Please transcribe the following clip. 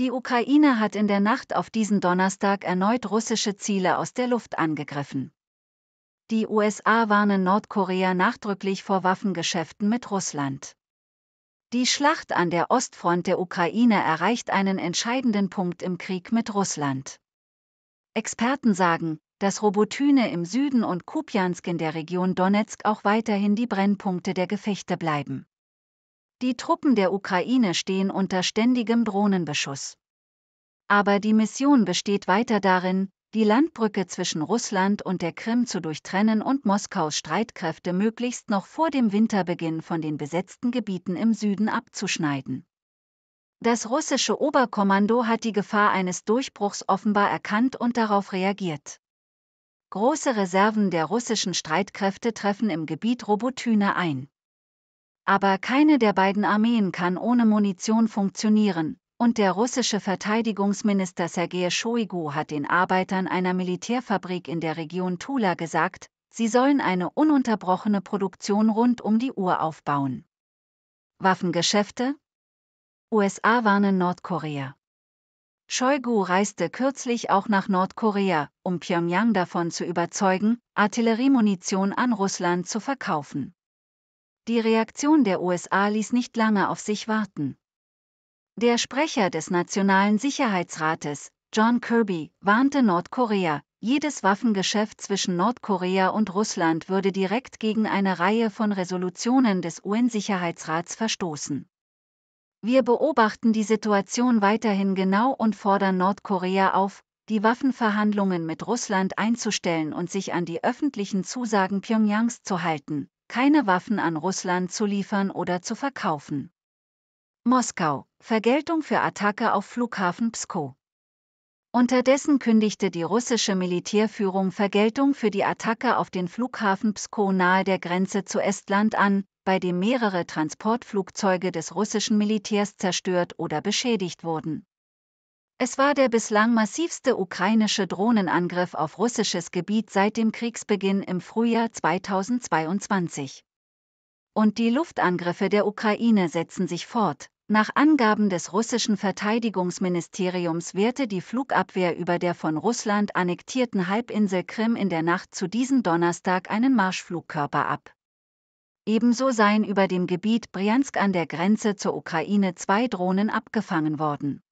Die Ukraine hat in der Nacht auf diesen Donnerstag erneut russische Ziele aus der Luft angegriffen. Die USA warnen Nordkorea nachdrücklich vor Waffengeschäften mit Russland. Die Schlacht an der Ostfront der Ukraine erreicht einen entscheidenden Punkt im Krieg mit Russland. Experten sagen, dass Robotyne im Süden und Kupiansk in der Region Donetsk auch weiterhin die Brennpunkte der Gefechte bleiben. Die Truppen der Ukraine stehen unter ständigem Drohnenbeschuss. Aber die Mission besteht weiter darin, die Landbrücke zwischen Russland und der Krim zu durchtrennen und Moskaus Streitkräfte möglichst noch vor dem Winterbeginn von den besetzten Gebieten im Süden abzuschneiden. Das russische Oberkommando hat die Gefahr eines Durchbruchs offenbar erkannt und darauf reagiert. Große Reserven der russischen Streitkräfte treffen im Gebiet Robotyne ein. Aber keine der beiden Armeen kann ohne Munition funktionieren, und der russische Verteidigungsminister Sergei Shoigu hat den Arbeitern einer Militärfabrik in der Region Tula gesagt, sie sollen eine ununterbrochene Produktion rund um die Uhr aufbauen. Waffengeschäfte? USA warnen Nordkorea. Shoigu reiste kürzlich auch nach Nordkorea, um Pyongyang davon zu überzeugen, Artilleriemunition an Russland zu verkaufen. Die Reaktion der USA ließ nicht lange auf sich warten. Der Sprecher des Nationalen Sicherheitsrates, John Kirby, warnte Nordkorea, jedes Waffengeschäft zwischen Nordkorea und Russland würde direkt gegen eine Reihe von Resolutionen des UN-Sicherheitsrats verstoßen. Wir beobachten die Situation weiterhin genau und fordern Nordkorea auf, die Waffenverhandlungen mit Russland einzustellen und sich an die öffentlichen Zusagen Pyongyangs zu halten keine Waffen an Russland zu liefern oder zu verkaufen. Moskau, Vergeltung für Attacke auf Flughafen Pskow. Unterdessen kündigte die russische Militärführung Vergeltung für die Attacke auf den Flughafen Pskow nahe der Grenze zu Estland an, bei dem mehrere Transportflugzeuge des russischen Militärs zerstört oder beschädigt wurden. Es war der bislang massivste ukrainische Drohnenangriff auf russisches Gebiet seit dem Kriegsbeginn im Frühjahr 2022. Und die Luftangriffe der Ukraine setzen sich fort. Nach Angaben des russischen Verteidigungsministeriums wehrte die Flugabwehr über der von Russland annektierten Halbinsel Krim in der Nacht zu diesem Donnerstag einen Marschflugkörper ab. Ebenso seien über dem Gebiet Briansk an der Grenze zur Ukraine zwei Drohnen abgefangen worden.